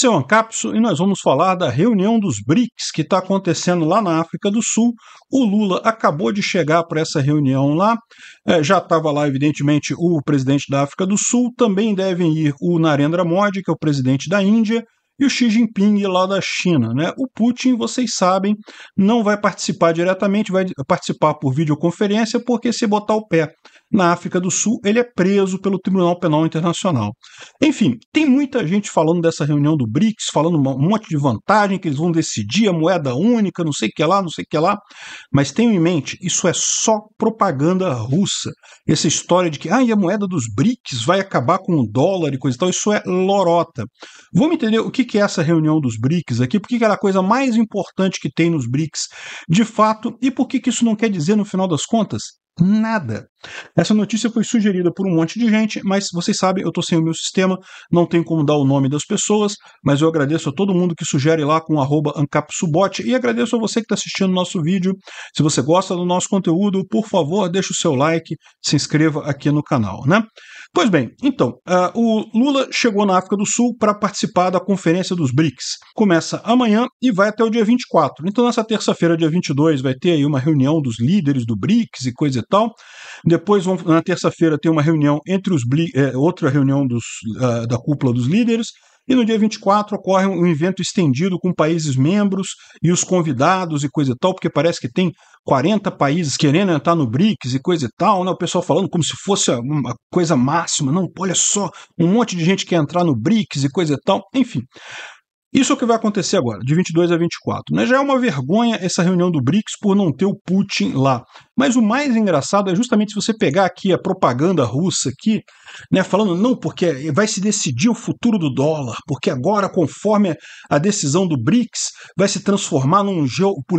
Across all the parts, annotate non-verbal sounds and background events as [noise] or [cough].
Esse é o Ancapso e nós vamos falar da reunião dos BRICS que está acontecendo lá na África do Sul. O Lula acabou de chegar para essa reunião lá. É, já estava lá, evidentemente, o presidente da África do Sul. Também devem ir o Narendra Modi, que é o presidente da Índia, e o Xi Jinping lá da China. Né? O Putin, vocês sabem, não vai participar diretamente, vai participar por videoconferência, porque se botar o pé na África do Sul, ele é preso pelo Tribunal Penal Internacional. Enfim, tem muita gente falando dessa reunião do BRICS, falando um monte de vantagem, que eles vão decidir a moeda única, não sei o que lá, não sei o que lá. Mas tenham em mente, isso é só propaganda russa. Essa história de que ah, a moeda dos BRICS vai acabar com o dólar e coisa e tal, isso é lorota. Vamos entender o que é essa reunião dos BRICS aqui, porque era a coisa mais importante que tem nos BRICS de fato e por que isso não quer dizer, no final das contas, nada. Essa notícia foi sugerida por um monte de gente, mas vocês sabem, eu estou sem o meu sistema, não tem como dar o nome das pessoas, mas eu agradeço a todo mundo que sugere lá com ancapsubot e agradeço a você que está assistindo o nosso vídeo. Se você gosta do nosso conteúdo, por favor, deixe o seu like, se inscreva aqui no canal, né? Pois bem, então, uh, o Lula chegou na África do Sul para participar da conferência dos BRICS. Começa amanhã e vai até o dia 24. Então, nessa terça-feira, dia 22, vai ter aí uma reunião dos líderes do BRICS e coisa e tal. Depois, na terça-feira, tem uma reunião entre os é, outra reunião dos, uh, da cúpula dos líderes. E no dia 24 ocorre um evento estendido com países membros e os convidados e coisa e tal, porque parece que tem 40 países querendo entrar no BRICS e coisa e tal, né? O pessoal falando como se fosse uma coisa máxima, não, olha só, um monte de gente quer entrar no BRICS e coisa e tal, enfim. Isso é o que vai acontecer agora, de 22 a 24. Né? Já é uma vergonha essa reunião do BRICS por não ter o Putin lá. Mas o mais engraçado é justamente se você pegar aqui a propaganda russa aqui, né, falando não porque vai se decidir o futuro do dólar, porque agora conforme a decisão do BRICS vai se transformar num,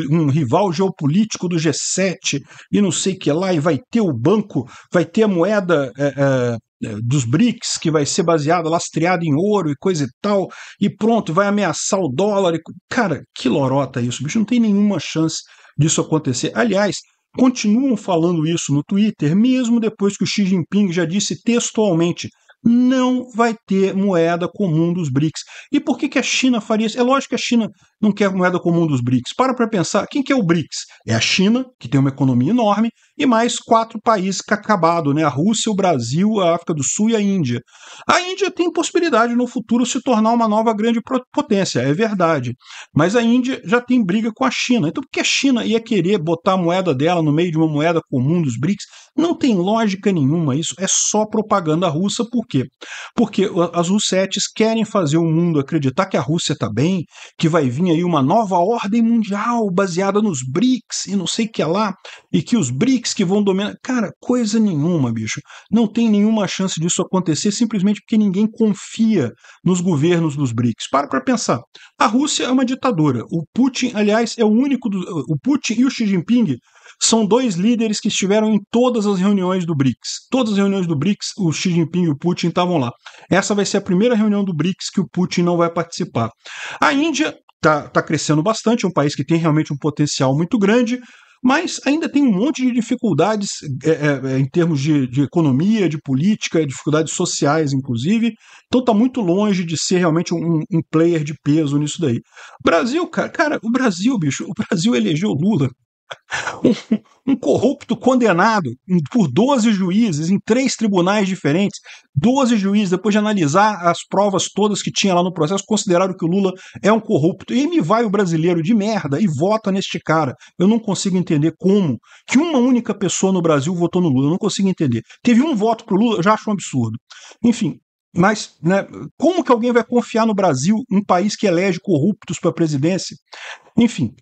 num rival geopolítico do G7 e não sei que lá e vai ter o banco, vai ter a moeda é, é, dos BRICS, que vai ser baseado, lastreado em ouro e coisa e tal, e pronto, vai ameaçar o dólar. E... Cara, que lorota isso, bicho, não tem nenhuma chance disso acontecer. Aliás, continuam falando isso no Twitter, mesmo depois que o Xi Jinping já disse textualmente. Não vai ter moeda comum dos BRICS. E por que, que a China faria isso? É lógico que a China não quer moeda comum dos BRICS. Para para pensar, quem que é o BRICS? É a China, que tem uma economia enorme, e mais quatro países que acabado, né? A Rússia, o Brasil, a África do Sul e a Índia. A Índia tem possibilidade no futuro se tornar uma nova grande potência, é verdade. Mas a Índia já tem briga com a China. Então, por que a China ia querer botar a moeda dela no meio de uma moeda comum dos BRICS? Não tem lógica nenhuma isso, é só propaganda russa, por quê? Porque as russetes querem fazer o mundo acreditar que a Rússia está bem, que vai vir aí uma nova ordem mundial baseada nos BRICS e não sei o que lá, e que os BRICS ataques que vão dominar. Cara, coisa nenhuma, bicho. Não tem nenhuma chance disso acontecer simplesmente porque ninguém confia nos governos dos BRICS. Para para pensar. A Rússia é uma ditadura. O Putin, aliás, é o único. Do... O Putin e o Xi Jinping são dois líderes que estiveram em todas as reuniões do BRICS. Todas as reuniões do BRICS, o Xi Jinping e o Putin estavam lá. Essa vai ser a primeira reunião do BRICS que o Putin não vai participar. A Índia está tá crescendo bastante, é um país que tem realmente um potencial muito grande mas ainda tem um monte de dificuldades é, é, é, em termos de, de, economia, de política, dificuldades sociais, inclusive. Então está muito longe de ser realmente um, um player de peso nisso daí. Brasil, cara, cara, o Brasil, bicho, o Brasil elegeu Lula [laughs] um corrupto condenado por 12 juízes em três tribunais diferentes. 12 juízes, depois de analisar as provas todas que tinha lá no processo, consideraram que o Lula é um corrupto. E me vai o brasileiro de merda e vota neste cara. Eu não consigo entender como que uma única pessoa no Brasil votou no Lula. Eu não consigo entender. Teve um voto pro Lula, eu já acho um absurdo. Enfim, mas, né, como que alguém vai confiar no Brasil, um país que elege corruptos para a presidência? Enfim,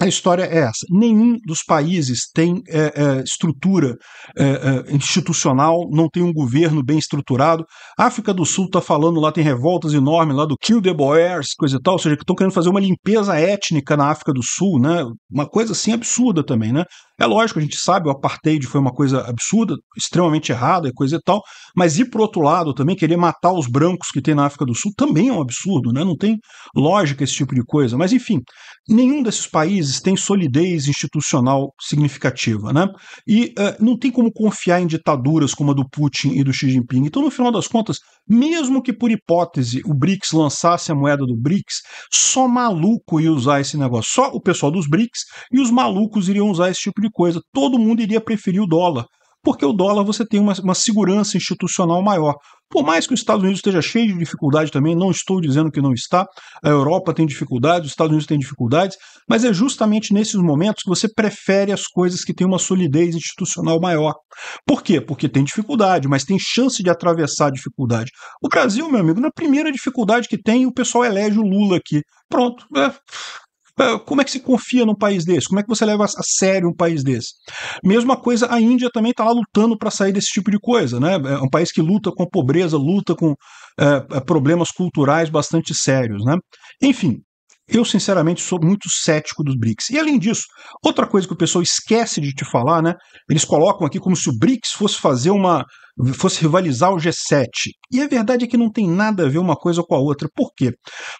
a história é essa. Nenhum dos países tem é, é, estrutura é, é institucional, não tem um governo bem estruturado. A África do Sul está falando lá, tem revoltas enormes lá do Kill the Boers, coisa e tal, ou seja, que estão querendo fazer uma limpeza étnica na África do Sul, né? Uma coisa assim absurda também, né? É lógico, a gente sabe, o apartheid foi uma coisa absurda, extremamente errada, coisa e tal, mas e por outro lado também querer matar os brancos que tem na África do Sul também é um absurdo, né? Não tem lógica esse tipo de coisa. Mas enfim, nenhum desses países tem solidez institucional significativa, né? E uh, não tem como confiar em ditaduras como a do Putin e do Xi Jinping. Então, no final das contas, mesmo que por hipótese o BRICS lançasse a moeda do BRICS, só maluco ia usar esse negócio. Só o pessoal dos BRICS e os malucos iriam usar esse tipo de de coisa. Todo mundo iria preferir o dólar, porque o dólar você tem uma, uma, segurança institucional maior. Por mais que os Estados Unidos esteja cheio de dificuldade também, não estou dizendo que não está, a Europa tem dificuldades, os Estados Unidos têm dificuldades, mas é justamente nesses momentos que você prefere as coisas que têm uma solidez institucional maior. Por quê? Porque tem dificuldade, mas tem chance de atravessar a dificuldade. O Brasil, meu amigo, na primeira dificuldade que tem, o pessoal elege o Lula aqui. Pronto, é, ah, como é que se confia num país desse? Como é que você leva a sério um país desse? Mesma coisa, a Índia também está lá lutando para sair desse tipo de coisa, né? É um país que luta com a pobreza, luta com é, é, problemas culturais bastante sérios, né? Enfim, eu, sinceramente, sou muito cético dos BRICS. E além disso, outra coisa que o pessoal esquece de te falar, né? Eles colocam aqui como se o BRICS fosse fazer uma, fosse rivalizar o G7. E a verdade é que não tem nada a ver uma coisa com a outra. Por quê?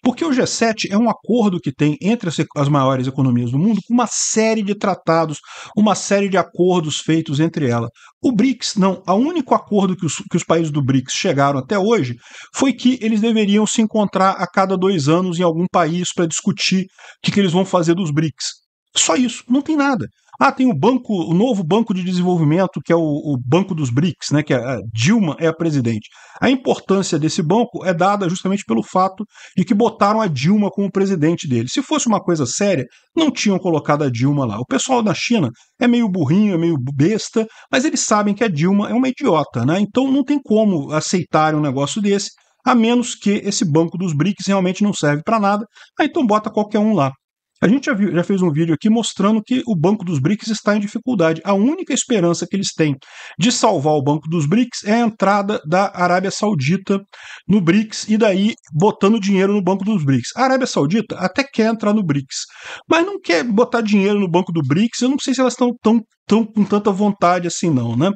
Porque o G7 é um acordo que tem entre as, maiores economias do mundo uma série de tratados, uma série de acordos feitos entre elas. O BRICS, não. O único acordo que os, que os países do BRICS chegaram até hoje foi que eles deveriam se encontrar a cada dois anos em algum país para discutir o que, que eles vão fazer dos BRICS. Só isso, não tem nada. Ah, tem o banco, o novo banco de desenvolvimento, que é o, o banco dos BRICS, né? Que é, a Dilma é a presidente. A importância desse banco é dada justamente pelo fato de que botaram a Dilma como presidente dele. Se fosse uma coisa séria, não tinham colocado a Dilma lá. O pessoal da China é meio burrinho, é meio besta, mas eles sabem que a Dilma é uma idiota, né? Então não tem como aceitar um negócio desse, a menos que esse banco dos BRICS realmente não serve para nada. aí ah, então bota qualquer um lá. A gente já, viu, já, fez um vídeo aqui mostrando que o Banco dos BRICS está em dificuldade. A única esperança que eles têm de salvar o Banco dos BRICS é a entrada da Arábia Saudita no BRICS e daí botando dinheiro no Banco dos BRICS. A Arábia Saudita até quer entrar no BRICS, mas não quer botar dinheiro no Banco do BRICS. Eu não sei se elas estão tão tão com tanta vontade assim não, né?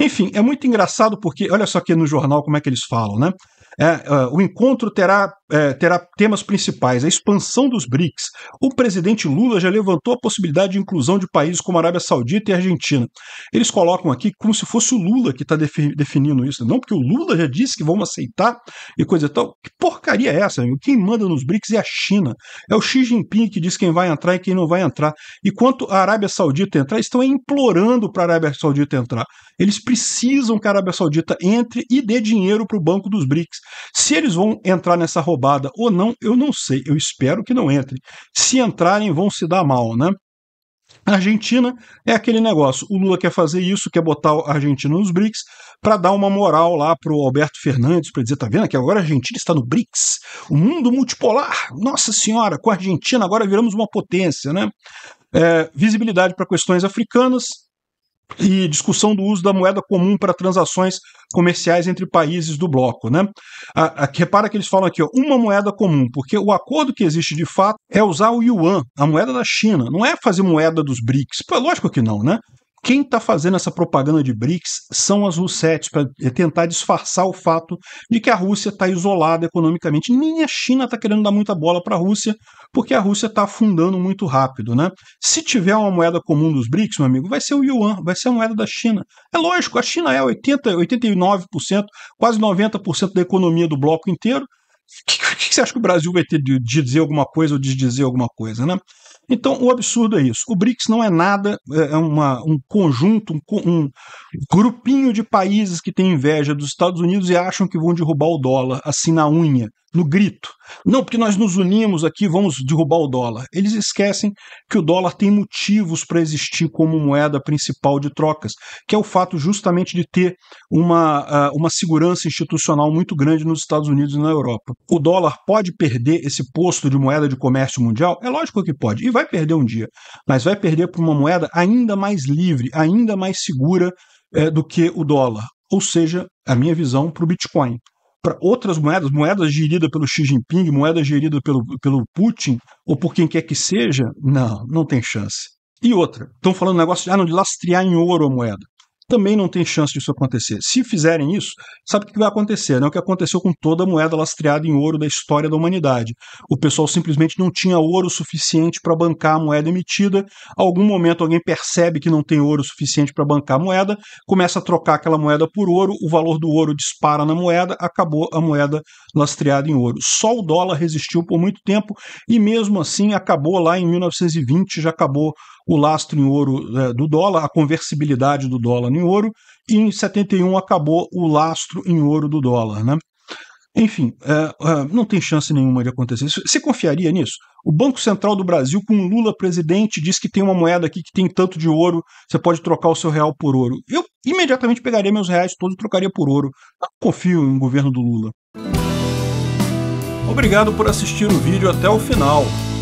Enfim, é muito engraçado porque olha só aqui no jornal como é que eles falam, né? É, é, o encontro terá, é, terá temas principais: a expansão dos BRICS. O presidente Lula já levantou a possibilidade de inclusão de países como a Arábia Saudita e a Argentina. Eles colocam aqui como se fosse o Lula que está definindo isso, não porque o Lula já disse que vão aceitar e coisa e tal. Que porcaria é essa? Amigo? Quem manda nos BRICS é a China. É o Xi Jinping que diz quem vai entrar e quem não vai entrar. E quanto a Arábia Saudita entrar, estão implorando para a Arábia Saudita entrar. Eles precisam que a Arábia Saudita entre e dê dinheiro para o Banco dos BRICS. Se eles vão entrar nessa roubada ou não, eu não sei. Eu espero que não entrem. Se entrarem, vão se dar mal, né? A Argentina é aquele negócio. O Lula quer fazer isso, quer botar a Argentina nos BRICS para dar uma moral lá pro Alberto Fernandes, para dizer, tá vendo que agora a Argentina está no BRICS, o mundo multipolar. Nossa senhora, com a Argentina agora viramos uma potência, né? É, visibilidade para questões africanas, e discussão do uso da moeda comum para transações comerciais entre países do bloco. Né? A, a, repara que eles falam aqui, ó, uma moeda comum, porque o acordo que existe de fato é usar o yuan, a moeda da China, não é fazer moeda dos BRICS. Pô, lógico que não, né? Quem está fazendo essa propaganda de BRICS são as Russetes, para tentar disfarçar o fato de que a Rússia está isolada economicamente. Nem a China está querendo dar muita bola para a Rússia, porque a Rússia está afundando muito rápido. Né? Se tiver uma moeda comum dos BRICS, meu amigo, vai ser o Yuan, vai ser a moeda da China. É lógico, a China é 80, 89%, quase 90% da economia do bloco inteiro. O que, que, que, você acha que o Brasil vai ter de, de dizer alguma coisa ou de dizer alguma coisa, né? Então, o absurdo é isso. O BRICS não é nada, é, é uma, um conjunto, um, um, grupinho de países que têm inveja dos Estados Unidos e acham que vão derrubar o dólar assim na unha no grito. Não, porque nós nos unimos aqui, vamos derrubar o dólar. Eles esquecem que o dólar tem motivos para existir como moeda principal de trocas, que é o fato justamente de ter uma, ah, uma segurança institucional muito grande nos Estados Unidos e na Europa. O dólar pode perder esse posto de moeda de comércio mundial? É lógico que pode, e vai perder um dia, mas vai perder para uma moeda ainda mais livre, ainda mais segura eh, do que o dólar. Ou seja, a minha visão para o Bitcoin para outras moedas, moedas geridas pelo Xi Jinping, moedas geridas pelo, pelo Putin, ou por quem quer que seja, não, não tem chance. E outra, estão falando um negócio de, ah, não, de lastrear em ouro a moeda também não tem chance disso acontecer. Se fizerem isso, sabe o que vai acontecer? Né? O que aconteceu com toda a moeda lastreada em ouro da história da humanidade. O pessoal simplesmente não tinha ouro suficiente para bancar a moeda emitida. algum momento alguém percebe que não tem ouro suficiente para bancar a moeda, começa a trocar aquela moeda por ouro, o valor do ouro dispara na moeda, acabou a moeda lastreada em ouro. Só o dólar resistiu por muito tempo e mesmo assim acabou lá em 1920, já acabou o lastro em ouro é, do dólar, a conversibilidade do dólar em ouro, e em 71 acabou o lastro em ouro do dólar. Né? Enfim, é, é não tem chance nenhuma de acontecer. Você confiaria nisso? O Banco Central do Brasil, com Lula presidente, diz que tem uma moeda aqui que tem tanto de ouro, você pode trocar o seu real por ouro. Eu imediatamente pegaria meus reais todos e trocaria por ouro. Não confio em governo do Lula. Obrigado por assistir o vídeo até o final.